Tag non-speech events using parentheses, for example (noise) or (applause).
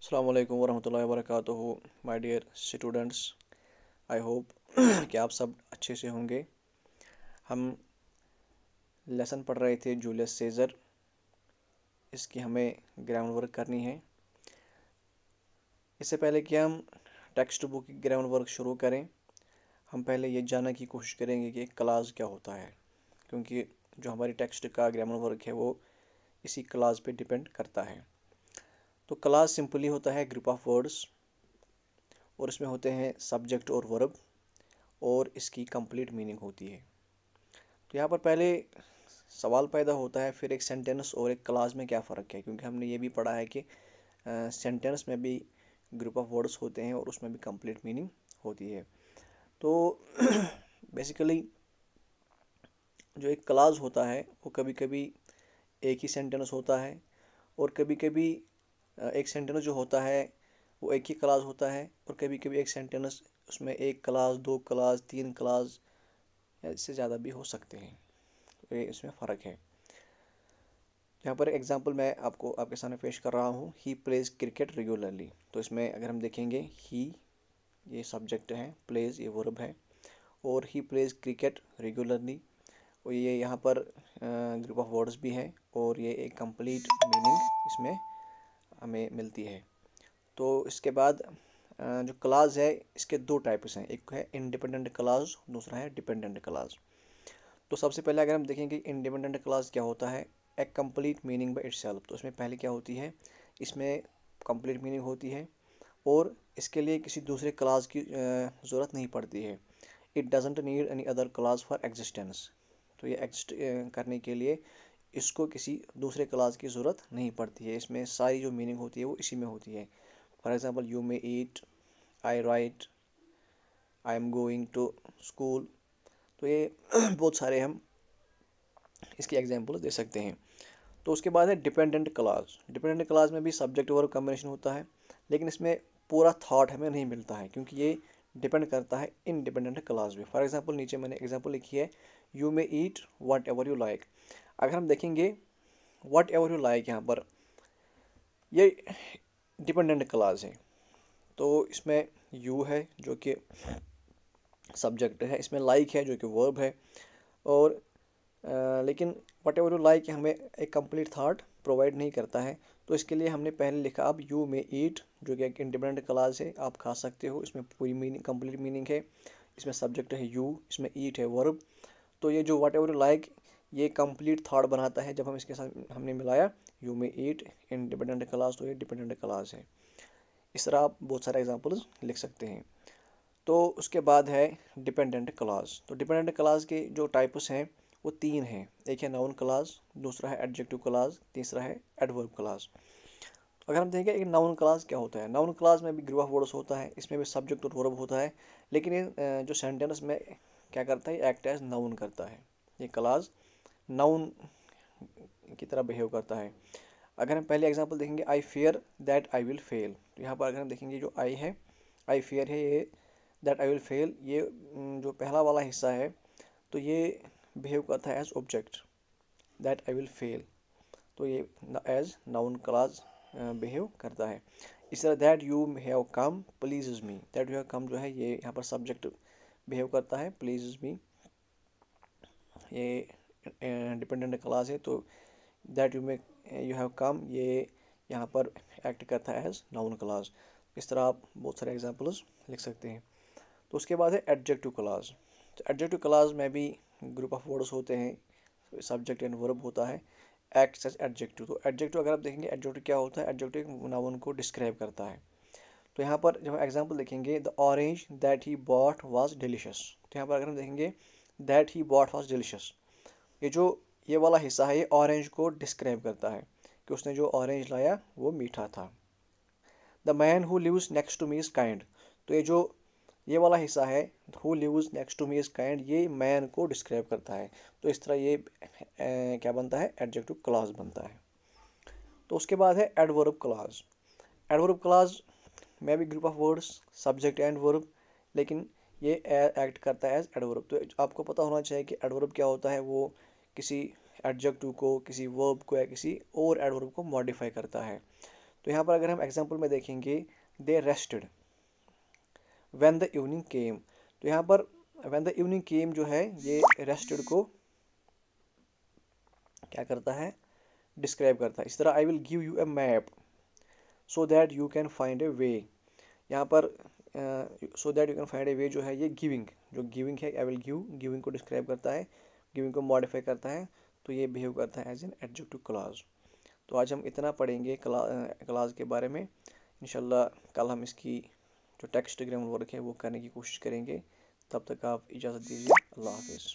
अल्लाम वरहमल वर्क my dear students I hope कि आप सब अच्छे से होंगे हम लेसन पढ़ रहे थे जूलियस सेज़र इसकी हमें ग्राउंड वर्क करनी है इससे पहले कि हम टेक्स्ट बुक की ग्राउंड वर्क शुरू करें हम पहले ये जानने की कोशिश करेंगे कि क्लास क्या होता है क्योंकि जो हमारी टेक्स्ट का ग्रामर वर्क है वो इसी क्लास पे डिपेंड करता है तो क्लास सिंपली होता है ग्रुप ऑफ वर्ड्स और इसमें होते हैं सब्जेक्ट और वर्ब और इसकी कंप्लीट मीनिंग होती है तो यहाँ पर पहले सवाल पैदा होता है फिर एक सेंटेंस और एक क्लास में क्या फ़र्क है क्योंकि हमने ये भी पढ़ा है कि सेंटेंस में भी ग्रुप ऑफ वर्ड्स होते हैं और उसमें भी कंप्लीट मीनिंग होती है तो बेसिकली (clears throat) जो एक क्लास होता है वो कभी कभी एक ही सेंटेंस होता है और कभी कभी एक सेंटेंस जो होता है वो एक ही क्लास होता है और कभी कभी एक सेंटेंस उसमें एक क्लास दो क्लास तीन क्लास इससे ज़्यादा भी हो सकते हैं तो ये इसमें फ़र्क है यहाँ पर एग्जांपल मैं आपको आपके सामने पेश कर रहा हूँ ही प्लेज़ क्रिकेट रेगुलरली तो इसमें अगर हम देखेंगे ही ये सब्जेक्ट है प्लेज़ ये वर्ब है और ही प्लेज़ क्रिकेट रेगुलरली और ये यहाँ पर ग्रुप ऑफ वर्ड्स भी हैं और ये एक कंप्लीट मीनिंग इसमें हमें मिलती है तो इसके बाद जो क्लाज है इसके दो टाइप्स हैं एक है इंडिपेंडेंट क्लाज दूसरा है डिपेंडेंट क्लाज तो सबसे पहले अगर हम देखेंगे इंडिपेंडेंट क्लाज क्या होता है a complete meaning by it तो इसमें पहले क्या होती है इसमें कम्प्लीट मीनिंग होती है और इसके लिए किसी दूसरे क्लाज की ज़रूरत नहीं पड़ती है it doesn't need any other clause for existence तो ये एग्जिस्ट करने के लिए इसको किसी दूसरे क्लास की ज़रूरत नहीं पड़ती है इसमें सारी जो मीनिंग होती है वो इसी में होती है for example you may eat I right I am going to school तो ये (clears throat) बहुत सारे हम इसकी एग्जाम्पल दे सकते हैं तो उसके बाद है डिपेंडेंट क्लास डिपेंडेंट क्लास में भी सब्जेक्ट वर्क कम्बिनेशन होता है लेकिन इसमें पूरा थाट हमें नहीं मिलता है क्योंकि ये डिपेंड करता है इनडिपेंडेंट क्लास में फॉर एग्जाम्पल नीचे मैंने एग्जाम्पल लिखी है you may eat whatever you like अगर हम देखेंगे वट एवर यू लाइक यहाँ पर ये डिपेंडेंट क्लास है तो इसमें यू है जो कि सब्जेक्ट है इसमें लाइक like है जो कि वर्ब है और आ, लेकिन वट एवर यू लाइक हमें एक कंप्लीट थाट प्रोवाइड नहीं करता है तो इसके लिए हमने पहले लिखा अब यू में ईट जो कि एक इंडिपेंडेंट क्लास है आप खा सकते हो इसमें पूरी मीनिंग कंप्लीट मीनिंग है इसमें सब्जेक्ट है यू इसमें ईट है वर्ब तो ये जो वट एवर यू लाइक ये कंप्लीट थाट बनाता है जब हम इसके साथ हमने मिलाया you may ate independent clause तो ये डिपेंडेंट क्लास है इस तरह आप बहुत सारे एग्जाम्पल्स लिख सकते हैं तो उसके बाद है डिपेंडेंट क्लास तो डिपेंडेंट क्लास के जो टाइप्स हैं वो तीन हैं एक है नाउन क्लास दूसरा है एडजेक्टिव क्लास तीसरा है एडवर्ब क्लास तो अगर हम देखें एक नाउन क्लास क्या होता है नाउन क्लास में भी ग्रुप ऑफ वर्ड्स होता है इसमें भी सब्जेक्ट और वर्ब होता है लेकिन ये जो सेंटेंस में क्या करता है एक्ट एज नाउन करता है ये क्लास नाउन की तरह बिहेव करता है अगर हम पहले एग्जांपल देखेंगे I fear that I will fail तो यहाँ पर अगर हम देखेंगे जो आई है आई फेयर है ये दैट आई विल फेल ये जो पहला वाला हिस्सा है तो ये बिहेव करता है as object that I will fail तो ये एज नाउन क्लाज बिहेव करता है इस तरह that you have come please me that you have come जो है ये यहाँ पर सब्जेक्ट बिहेव करता है प्लीज मी ये डिपेंडेंट क्लास है तो that you may you have come ये यहाँ पर एक्ट करता है एज नाउन क्लास इस तरह आप बहुत सारे एग्जाम्पल्स लिख सकते हैं तो उसके बाद है एडजेक्टिव क्लास तो एडजेक्टिव क्लास में भी ग्रुप ऑफ वर्ड्स होते हैं सब्जेक्ट एंड वर्ब होता है एक्ट एज एडजेक्टिव तो एडजेक्टिव अगर आप देखेंगे एडजेक्टिव क्या होता है एडजेक्टिव नाउन को डिस्क्राइब करता है तो यहाँ पर जब हम एग्जाम्पल देखेंगे the orange that he bought was delicious तो यहाँ पर अगर हम देखेंगे that he bought was delicious ये जो ये वाला हिस्सा है ये ऑरेंज को डिस्क्राइब करता है कि उसने जो ऑरेंज लाया वो मीठा था the man who lives next to me is kind तो ये जो ये वाला हिस्सा है who lives next to me is kind ये मैन को डिस्क्राइब करता है तो इस तरह ये ए, क्या बनता है एडजेक्टिव क्लास बनता है तो उसके बाद है adverb clause adverb clause may be group of words subject and verb लेकिन ये एक्ट करता है एज एडवर्ब तो आपको पता होना चाहिए कि एडवर्ब क्या होता है वो किसी एडजेक्टिव को किसी वर्ब को या किसी और एडवर्ब को मॉडिफाई करता है तो यहाँ पर अगर हम एग्जाम्पल में देखेंगे they rested when the evening came तो यहाँ पर वेन द इवनिंग केम जो है ये रेस्टेड को क्या करता है डिस्क्राइब करता है इस तरह I will give you a map so that you can find a way यहाँ पर so that you can find a way जो है ये गिविंग जो गिविंग है आई विल गिव गिविंग को डिस्क्राइब करता है गिविंग को मॉडिफाई करता है तो ये बिहेव करता है एज एन एडजेक्टिव क्लाज तो आज हम इतना पढ़ेंगे क्लाज के बारे में इन कल हम इसकी जो टेक्स्ट ग्रामर वर्क है वो करने की कोशिश करेंगे तब तक आप इजाज़त दीजिए अल्लाह हाफिज़